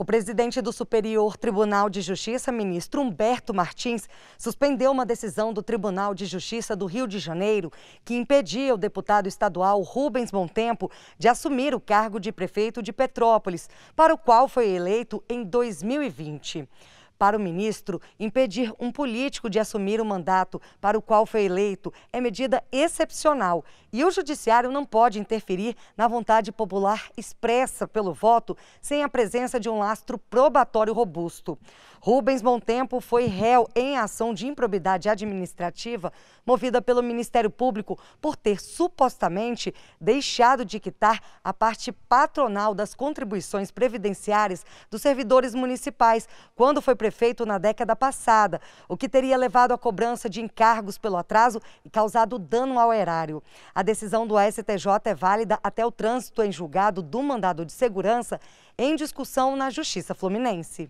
O presidente do Superior Tribunal de Justiça, ministro Humberto Martins, suspendeu uma decisão do Tribunal de Justiça do Rio de Janeiro que impedia o deputado estadual Rubens Montempo de assumir o cargo de prefeito de Petrópolis, para o qual foi eleito em 2020. Para o ministro, impedir um político de assumir o mandato para o qual foi eleito é medida excepcional e o judiciário não pode interferir na vontade popular expressa pelo voto sem a presença de um lastro probatório robusto. Rubens Montempo foi réu em ação de improbidade administrativa movida pelo Ministério Público por ter supostamente deixado de quitar a parte patronal das contribuições previdenciárias dos servidores municipais quando foi prefeito na década passada, o que teria levado à cobrança de encargos pelo atraso e causado dano ao erário. A decisão do STJ é válida até o trânsito em julgado do mandado de segurança em discussão na Justiça Fluminense.